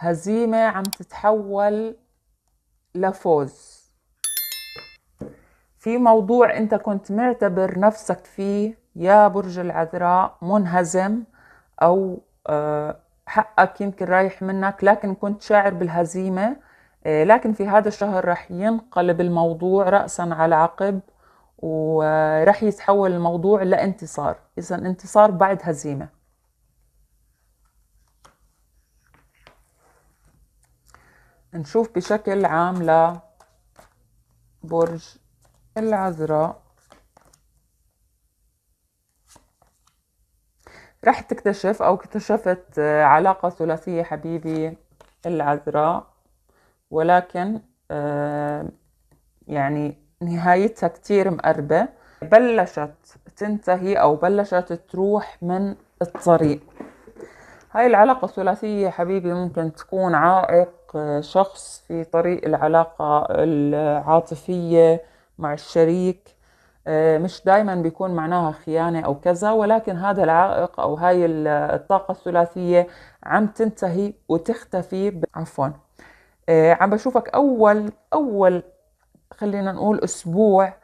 هزيمة عم تتحول لفوز في موضوع انت كنت معتبر نفسك فيه يا برج العذراء منهزم او آه، حقك يمكن رايح منك لكن كنت شاعر بالهزيمة آه، لكن في هذا الشهر رح ينقلب الموضوع رأسا على عقب ورح يتحول الموضوع لانتصار إذا انتصار بعد هزيمة نشوف بشكل عام لبرج العذراء رح تكتشف أو اكتشفت علاقة ثلاثية حبيبي العذراء ولكن آه، يعني نهايتها كتير مقربة بلشت تنتهي أو بلشت تروح من الطريق هاي العلاقة الثلاثية حبيبي ممكن تكون عائق آه، شخص في طريق العلاقة العاطفية مع الشريك آه، مش دايما بيكون معناها خيانة أو كذا ولكن هذا العائق أو هاي الطاقة الثلاثية عم تنتهي وتختفي عفوا آه، عم بشوفك أول أول خلينا نقول أسبوع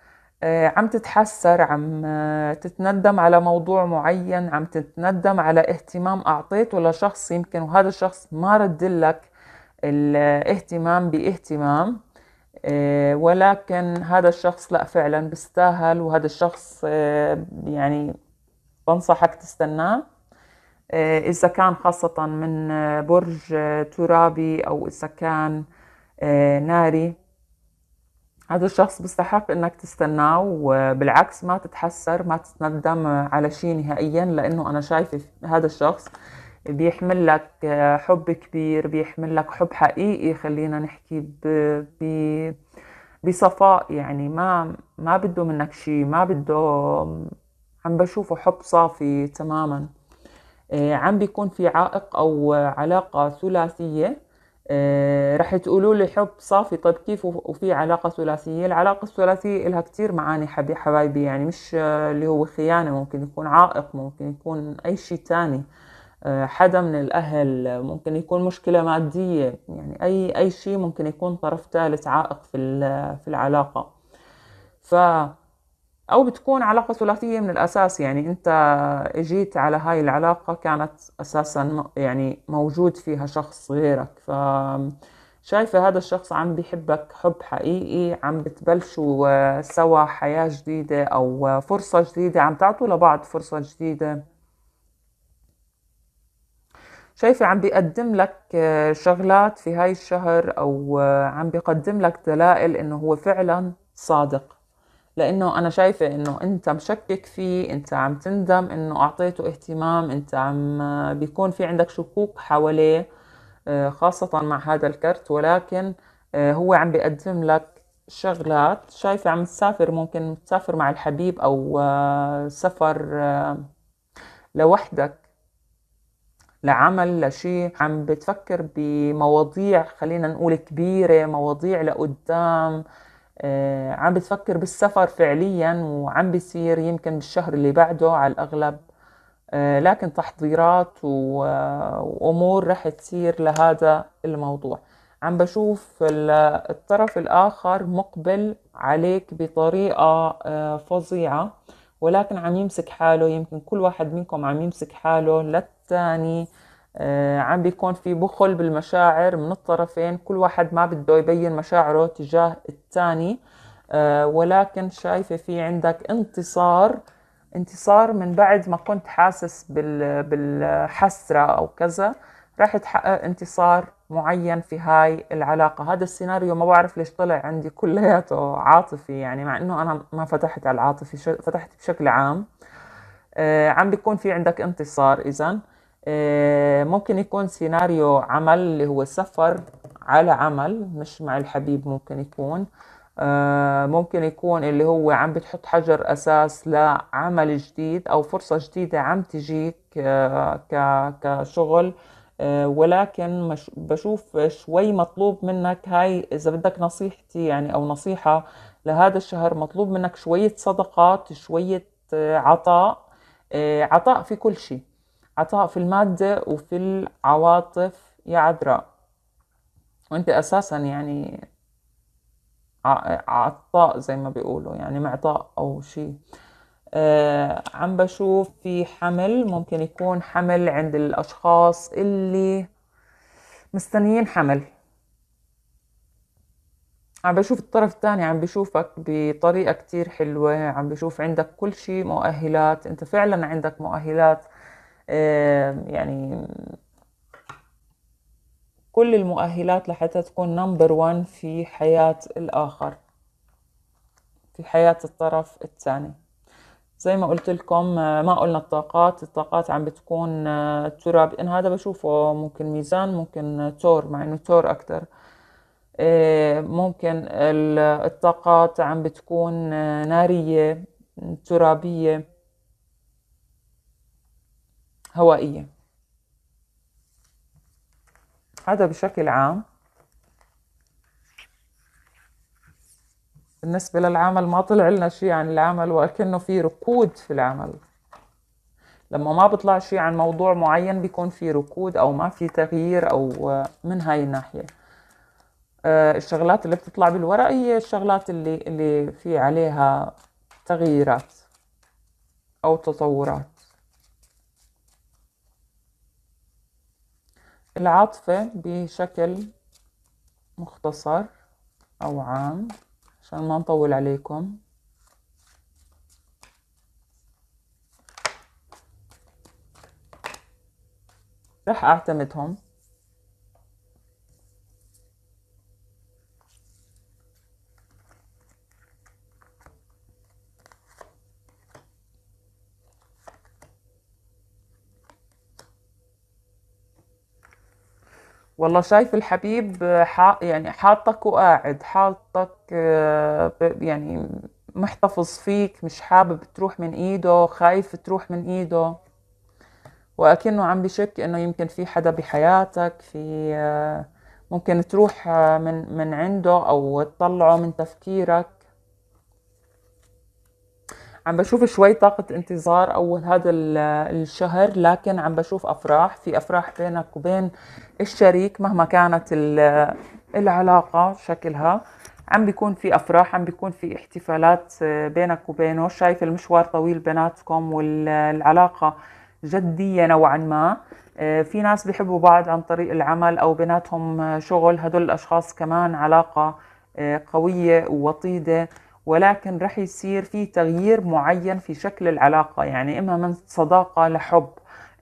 آه، عم تتحسر عم آه، تتندم على موضوع معين عم تتندم على اهتمام أعطيته لشخص يمكن وهذا الشخص ما رد لك الاهتمام باهتمام آه، ولكن هذا الشخص لا فعلا بيستاهل وهذا الشخص يعني بنصحك تستناه إذا كان خاصة من برج ترابي أو إذا كان ناري هذا الشخص بيستحق انك تستناه وبالعكس ما تتحسر ما تتندم على شيء نهائيا لانه انا شايفه هذا الشخص بيحمل لك حب كبير بيحمل لك حب حقيقي خلينا نحكي ب... ب... بصفاء يعني ما ما بده منك شيء ما بده عم بشوفه حب صافي تماما إيه، عم بيكون في عائق او علاقه ثلاثيه آه، رح تقولوا لي حب صافي طيب كيف وفي علاقة ثلاثية العلاقة الثلاثية لها كثير معاني حبي حبايبي يعني مش آه، اللي هو خيانة ممكن يكون عائق ممكن يكون أي شيء تاني آه، حدا من الأهل ممكن يكون مشكلة مادية يعني أي أي شيء ممكن يكون طرف ثالث عائق في في العلاقة ف أو بتكون علاقة ثلاثية من الأساس يعني أنت إجيت على هاي العلاقة كانت أساسا يعني موجود فيها شخص غيرك ف شايفة هذا الشخص عم بيحبك حب حقيقي عم بتبلشوا آه، سوا حياة جديدة أو آه، فرصة جديدة عم تعطوا لبعض فرصة جديدة شايفة عم بيقدم لك آه، شغلات في هاي الشهر أو عم بيقدم لك دلائل إنه هو فعلا صادق لانه انا شايفه انه انت مشكك فيه انت عم تندم انه اعطيته اهتمام انت عم بيكون في عندك شكوك حواليه آه، خاصة مع هذا الكرت ولكن آه، هو عم بيقدم لك شغلات شايفة عم تسافر ممكن تسافر مع الحبيب أو آه، سفر لوحدك لعمل لشيء عم بتفكر بمواضيع خلينا نقول كبيرة مواضيع لقدام آه، عم بتفكر بالسفر فعليا وعم بيصير يمكن بالشهر اللي بعده على الأغلب آه، لكن تحضيرات آه، وأمور رح تصير لهذا الموضوع عم بشوف الطرف الآخر مقبل عليك بطريقة فظيعة ولكن عم يمسك حاله يمكن كل واحد منكم عم يمسك حاله للتاني آه، عم بيكون في بخل بالمشاعر من الطرفين كل واحد ما بده يبين مشاعره تجاه الثاني آه، ولكن شايفة في عندك انتصار انتصار من بعد ما كنت حاسس بالحسرة أو كذا راح تحقق انتصار معين في هاي العلاقة هذا السيناريو ما بعرف ليش طلع عندي كلياته عاطفي يعني مع انه انا ما فتحت على العاطفي فتحت بشكل عام آه، عم بيكون في عندك انتصار اذا آه، ممكن يكون سيناريو عمل اللي هو السفر على عمل مش مع الحبيب ممكن يكون آه، ممكن يكون اللي هو عم بتحط حجر أساس لعمل جديد أو فرصة جديدة عم تجيك آه، كشغل ولكن بشوف شوي مطلوب منك هاي إذا بدك نصيحتي يعني أو نصيحة لهذا الشهر مطلوب منك شوية صدقات شوية عطاء عطاء في كل شيء عطاء في المادة وفي العواطف يا عذراء وانت اساسا يعني عطاء زي ما بيقولوا يعني معطاء او شيء أه عم بشوف في حمل ممكن يكون حمل عند الاشخاص اللي مستنيين حمل عم بشوف الطرف الثاني عم بشوفك بطريقة كتير حلوة عم بشوف عندك كل شيء مؤهلات انت فعلا عندك مؤهلات يعني كل المؤهلات لحتى تكون نمبر وان في حياة الآخر في حياة الطرف الثاني زي ما قلت لكم آه، ما قلنا الطاقات الطاقات عم بتكون آه، تراب ان هذا بشوفه ممكن ميزان ممكن تور مع انه تور اكتر آه، ممكن الطاقات عم بتكون نارية ترابية هوائية هذا بشكل عام بالنسبة للعمل ما طلع لنا شيء عن العمل وكأنه في ركود في العمل لما ما بطلع شيء عن موضوع معين بيكون في ركود أو ما في تغيير أو من هاي الناحية آه، الشغلات اللي بتطلع بالورق هي الشغلات اللي اللي في عليها تغييرات أو تطورات العاطفة بشكل مختصر أو عام عشان ما نطول عليكم رح أعتمدهم والله شايف الحبيب آه، حا يعني حاطك وقاعد حاطك آه، يعني محتفظ فيك مش حابب تروح من ايده خايف تروح من ايده وأكنه عم بشك إنه يمكن في حدا بحياتك في آه، ممكن تروح من من عنده أو تطلعه من تفكيرك عم بشوف شوي طاقة انتظار أول هذا الشهر لكن عم بشوف أفراح في أفراح بينك وبين الشريك مهما كانت العلاقة شكلها عم بيكون في أفراح عم بيكون في احتفالات آه، بينك وبينه شايف المشوار طويل بيناتكم والعلاقة جدية نوعا ما آه، في ناس بيحبوا بعض عن طريق العمل أو بيناتهم آه، شغل هدول الأشخاص كمان علاقة قوية ووطيدة ولكن رح يصير في تغيير معين في شكل العلاقة يعني إما من صداقة لحب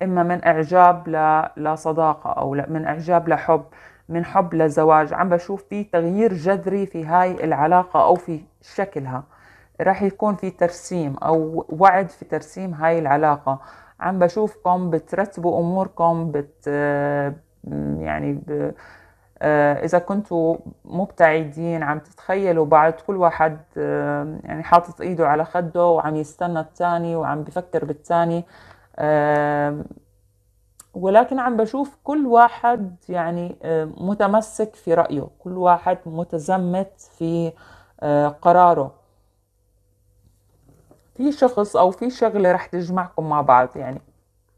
إما من إعجاب لصداقة أو من إعجاب لحب من حب لزواج عم بشوف في تغيير جذري في هاي العلاقة أو في شكلها رح يكون في ترسيم أو وعد في ترسيم هاي العلاقة عم بشوفكم بترتبوا أموركم بت يعني ب... آه، إذا كنتوا مبتعدين عم تتخيلوا بعض كل واحد آه، يعني حاطط إيده على خده وعم يستنى الثاني وعم بفكر بالثاني آه، ولكن عم بشوف كل واحد يعني متمسك في رأيه كل واحد متزمت في قراره في شخص أو في شغلة رح تجمعكم مع بعض يعني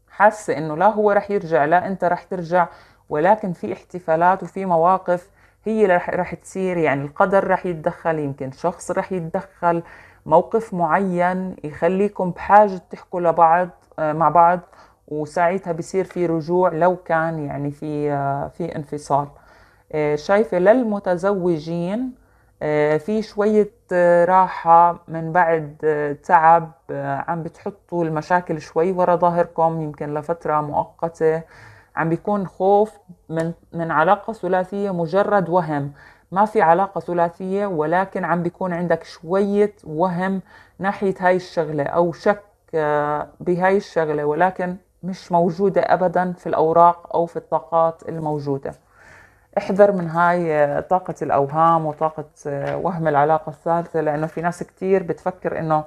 حاسة إنه لا هو رح يرجع لا أنت رح ترجع ولكن في احتفالات وفي مواقف هي رح تصير يعني القدر رح يتدخل يمكن شخص رح يتدخل موقف معين يخليكم بحاجة تحكوا لبعض آه، مع بعض وساعتها بصير في رجوع لو كان يعني في آه، في انفصال آه، شايفة للمتزوجين في شوية راحة من بعد تعب عم بتحطوا المشاكل شوي ورا ظهركم يمكن لفترة مؤقتة عم بيكون خوف من من علاقه ثلاثيه مجرد وهم ما في علاقه ثلاثيه ولكن عم بيكون عندك شويه وهم ناحيه هاي الشغله او شك آه، بهاي الشغله ولكن مش موجوده ابدا في الاوراق او في الطاقات الموجوده احذر من هاي آه، طاقة الأوهام وطاقة آه، وهم العلاقة الثالثة لأنه في ناس كتير بتفكر إنه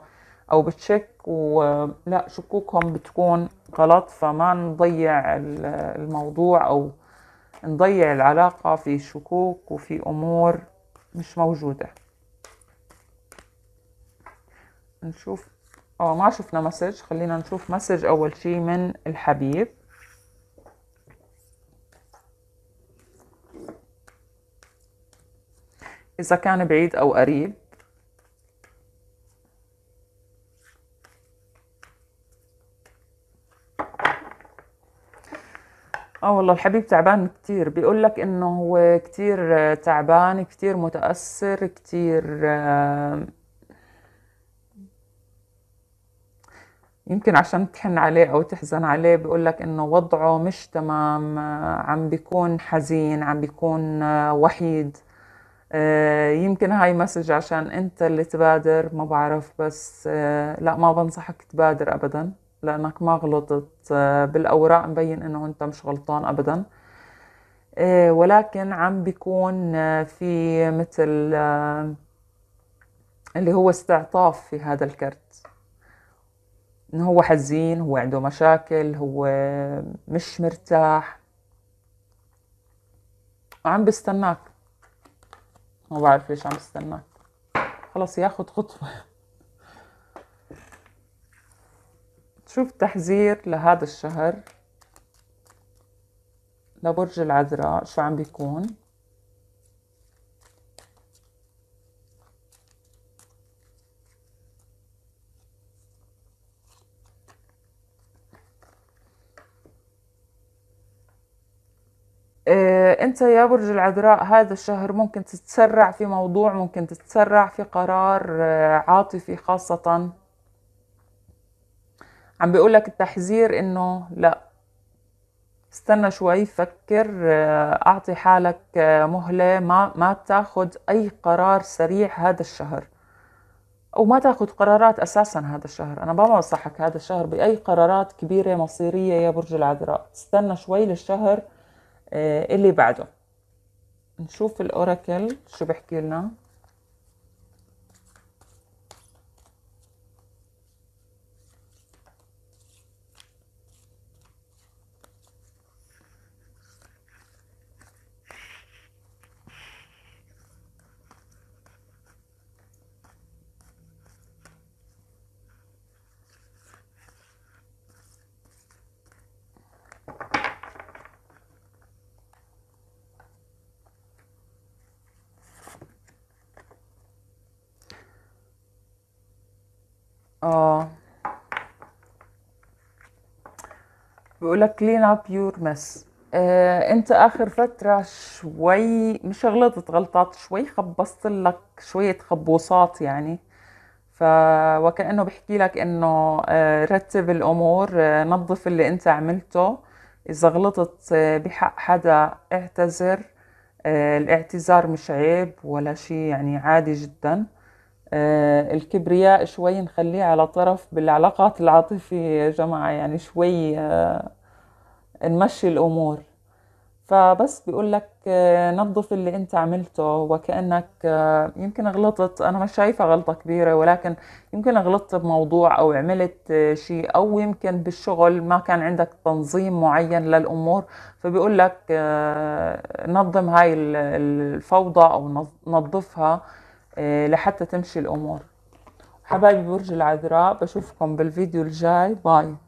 او بتشك ولا شكوكهم بتكون غلط فما نضيع الموضوع او نضيع العلاقة في شكوك وفي امور مش موجودة نشوف اه ما شفنا مسج خلينا نشوف مسج اول شي من الحبيب إذا كان بعيد أو قريب والله الحبيب تعبان كتير بيقول لك انه هو كتير آه، تعبان كتير متأثر كتير آه، يمكن عشان تحن عليه او تحزن عليه بيقول لك انه وضعه مش تمام آه، عم بيكون حزين عم بيكون وحيد يمكن هاي مسج عشان انت اللي تبادر ما بعرف بس لا ما بنصحك تبادر ابدا لأنك ما غلطت آه، بالأوراق مبين إنه أنت مش غلطان أبدا آه، ولكن عم بيكون آه، في مثل اللي هو استعطاف في هذا الكرت إنه هو حزين هو عنده مشاكل هو مش مرتاح عم بستناك ما بعرف ليش عم بستناك خلص ياخد خطوة شوف تحذير لهذا الشهر لبرج العذراء شو عم بيكون إيه، انت يا برج العذراء هذا الشهر ممكن تتسرع في موضوع ممكن تتسرع في قرار آه، عاطفي خاصه عم بيقول لك التحذير انه لا استنى شوي فكر آه، اعطي حالك آه، مهله ما ما تاخذ اي قرار سريع هذا الشهر او ما تاخذ قرارات اساسا هذا الشهر انا ما بنصحك هذا الشهر باي قرارات كبيره مصيريه يا برج العذراء استنى شوي للشهر آه، اللي بعده نشوف الاوراكل شو بحكي لنا اه بيقولك clean up your mess آه، انت اخر فترة شوي مش غلطت غلطات شوي خبصت لك شوية خبوصات يعني ف وكأنه بحكي لك انه آه، رتب الامور آه، نظف اللي انت عملته اذا غلطت بحق حدا اعتذر الاعتذار مش عيب ولا شي يعني عادي جداً آه، الكبرياء شوي نخليه على طرف بالعلاقات العاطفية يا جماعة يعني شوي آه، نمشي الأمور فبس بيقول لك آه، نظف اللي انت عملته وكانك يمكن غلطت انا مش شايفه غلطه كبيره ولكن يمكن غلطت بموضوع او عملت شيء او يمكن بالشغل ما كان عندك تنظيم معين للامور فبيقول لك نظم هاي الفوضى او نظفها آه، لحتى تمشي الأمور حبايبي برج العذراء بشوفكم بالفيديو الجاي باي